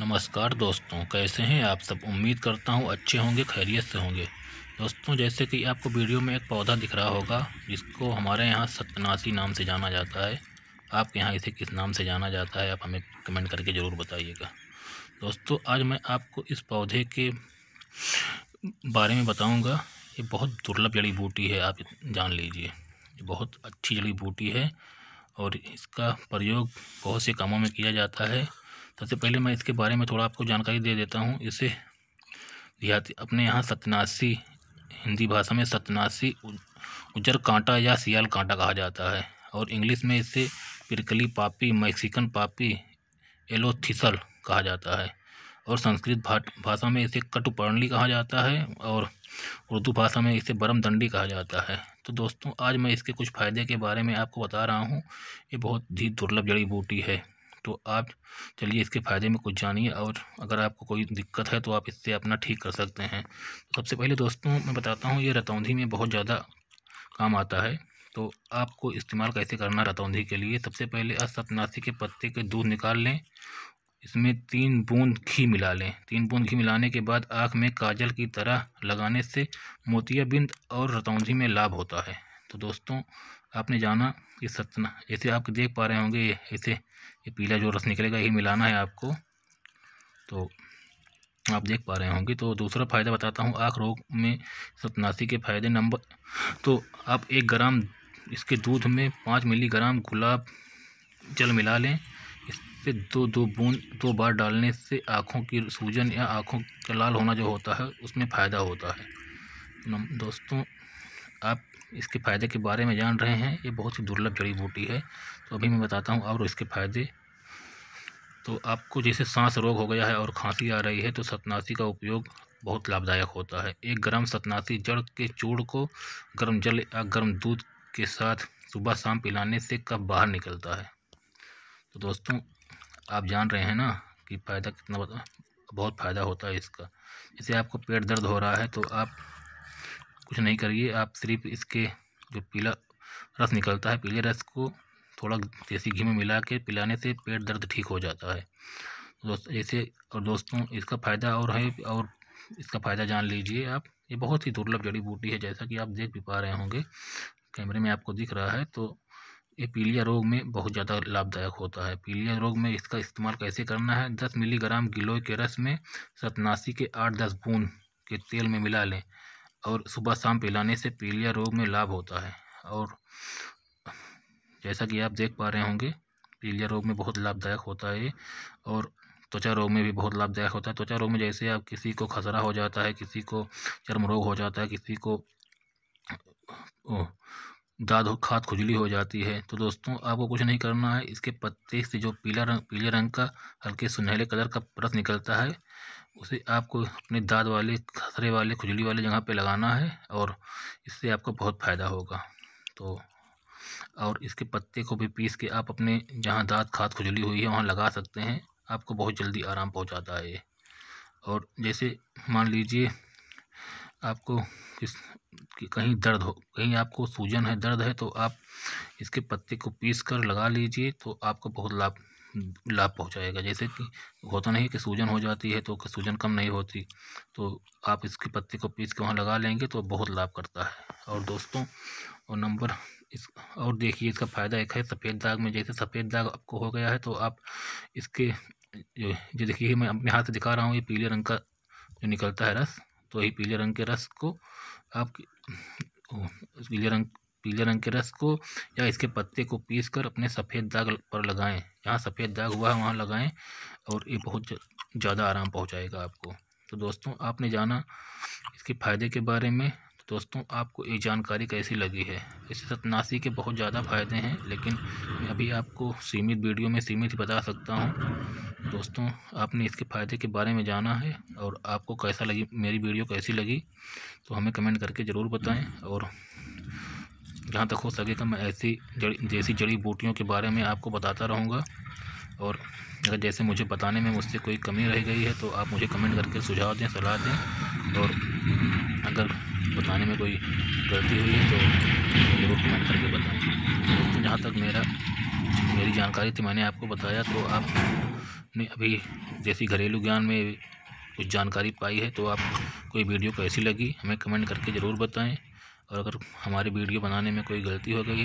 नमस्कार दोस्तों कैसे हैं आप सब उम्मीद करता हूँ अच्छे होंगे खैरियत से होंगे दोस्तों जैसे कि आपको वीडियो में एक पौधा दिख रहा होगा जिसको हमारे यहाँ सत्यनाशी नाम से जाना जाता है आपके यहाँ इसे किस नाम से जाना जाता है आप हमें कमेंट करके ज़रूर बताइएगा दोस्तों आज मैं आपको इस पौधे के बारे में बताऊँगा ये बहुत दुर्लभ जड़ी बूटी है आप जान लीजिए ये बहुत अच्छी जड़ी बूटी है और इसका प्रयोग बहुत से कामों में किया जाता है सबसे पहले मैं इसके बारे में थोड़ा आपको जानकारी दे देता हूँ इसे देहाती अपने यहाँ सतनासी हिंदी भाषा में सतनासी उजर कांटा या सियाल कांटा कहा जाता है और इंग्लिश में इसे पिरकली पापी मैक्सिकन पापी एलोथिसल कहा जाता है और संस्कृत भाषा में इसे कटुपर्णली कहा जाता है और उर्दू भाषा में इसे बरम दंडी कहा जाता है तो दोस्तों आज मैं इसके कुछ फ़ायदे के बारे में आपको बता रहा हूँ ये बहुत ही दुर्लभ जड़ी बूटी है तो आप चलिए इसके फ़ायदे में कुछ जानिए और अगर आपको कोई दिक्कत है तो आप इससे अपना ठीक कर सकते हैं तो सबसे पहले दोस्तों मैं बताता हूँ ये रतौंधी में बहुत ज़्यादा काम आता है तो आपको इस्तेमाल कैसे करना रतौंधी के लिए सबसे पहले असतनाशी के पत्ते के दूध निकाल लें इसमें तीन बूंद घी मिला लें तीन बूंद घी मिलाने के बाद आँख में काजल की तरह लगाने से मोतियाबिंद और रतौंधी में लाभ होता है तो दोस्तों आपने जाना ये सतना ऐसे आप देख पा रहे होंगे ऐसे ये पीला जो रस निकलेगा यही मिलाना है आपको तो आप देख पा रहे होंगे तो दूसरा फ़ायदा बताता हूँ आँख रोग में सतनासी के फ़ायदे नंबर तो आप एक ग्राम इसके दूध में पाँच मिलीग्राम गुलाब जल मिला लें इससे दो दो बूंद दो बार डालने से आँखों की सूजन या आँखों का लाल होना जो होता है उसमें फ़ायदा होता है दोस्तों आप इसके फ़ायदे के बारे में जान रहे हैं ये बहुत ही दुर्लभ जड़ी बूटी है तो अभी मैं बताता हूँ और इसके फ़ायदे तो आपको जैसे सांस रोग हो गया है और खांसी आ रही है तो सतनासी का उपयोग बहुत लाभदायक होता है एक गर्म सतनासी जड़ के चूड़ को गर्म जल या गर्म दूध के साथ सुबह शाम पिलाने से कब बाहर निकलता है तो दोस्तों आप जान रहे हैं ना कि फ़ायदा कितना बहुत फ़ायदा होता है इसका जैसे आपको पेट दर्द हो रहा है तो आप कुछ नहीं करिए आप सिर्फ इसके जो पीला रस निकलता है पीले रस को थोड़ा देसी घी में मिला के पिलाने से पेट दर्द ठीक हो जाता है दोस्त ऐसे और दोस्तों इसका फ़ायदा और है और इसका फ़ायदा जान लीजिए आप ये बहुत ही दुर्लभ जड़ी बूटी है जैसा कि आप देख भी पा रहे होंगे कैमरे में आपको दिख रहा है तो ये पीलिया रोग में बहुत ज़्यादा लाभदायक होता है पीलिया रोग में इसका इस्तेमाल कैसे करना है दस मिलीग्राम गिलोय के रस में सतनासी के आठ दस बूंद के तेल में मिला लें और सुबह शाम पिलाने से पीलिया रोग में लाभ होता है और जैसा कि आप देख पा रहे होंगे पीलिया रोग में बहुत लाभदायक होता है और त्वचा रोग में भी बहुत लाभदायक होता है त्वचा रोग में जैसे आप किसी को खसरा हो जाता है किसी को चर्म रोग हो जाता है किसी को दाद खाद खुजली हो जाती है तो दोस्तों आपको कुछ नहीं करना है इसके पत्ते से जो पीला रंग पीले रंग का हल्के सुनहरे कलर का परत निकलता है उसे आपको अपने दाद वाले खसरे वाले खुजली वाले जगह पे लगाना है और इससे आपको बहुत फ़ायदा होगा तो और इसके पत्ते को भी पीस के आप अपने जहाँ दाँत खाद खुजली हुई है वहाँ लगा सकते हैं आपको बहुत जल्दी आराम पहुँचाता है ये और जैसे मान लीजिए आपको किस कहीं दर्द हो कहीं आपको सूजन है दर्द है तो आप इसके पत्ते को पीस कर लगा लीजिए तो आपको बहुत लाभ लाभ पहुंचाएगा जैसे कि होता तो नहीं कि सूजन हो जाती है तो सूजन कम नहीं होती तो आप इसकी पत्ती को पीस के वहाँ लगा लेंगे तो बहुत लाभ करता है और दोस्तों और नंबर इस और देखिए इसका फ़ायदा एक है सफ़ेद दाग में जैसे सफ़ेद दाग आपको हो गया है तो आप इसके जो जो देखिए मैं अपने हाथ से दिखा रहा हूँ ये पीले रंग का जो निकलता है रस तो ये पीले रंग के रस को आप पीले रंग पीले रंग के रस को या इसके पत्ते को पीस कर अपने सफ़ेद दाग पर लगाएं जहाँ सफ़ेद दाग हुआ है वहाँ लगाएं और ये बहुत ज़्यादा आराम पहुँचाएगा आपको तो दोस्तों आपने जाना इसके फ़ायदे के बारे में तो दोस्तों आपको ये जानकारी कैसी लगी है इस सतनासी के बहुत ज़्यादा फ़ायदे हैं लेकिन मैं अभी आपको सीमित वीडियो में सीमित ही बता सकता हूँ दोस्तों आपने इसके फ़ायदे के बारे में जाना है और आपको कैसा लगी मेरी वीडियो कैसी लगी तो हमें कमेंट करके ज़रूर बताएं और जहाँ तक हो सकेगा तो मैं ऐसी जड़ी जैसी जड़ी बूटियों के बारे में आपको बताता रहूँगा और अगर जैसे मुझे बताने में मुझसे कोई कमी रह गई है तो आप मुझे कमेंट करके सुझाव दें सलाह दें और अगर बताने में कोई गलती हुई है तो ज़रूर कमेंट करके बताएँ दोस्तों जहाँ तक मेरा मेरी जानकारी थी मैंने आपको बताया तो आपने अभी जैसी घरेलू ज्ञान में कुछ जानकारी पाई है तो आप कोई वीडियो कैसी लगी हमें कमेंट करके ज़रूर बताएँ और अगर हमारी वीडियो बनाने में कोई गलती हो गई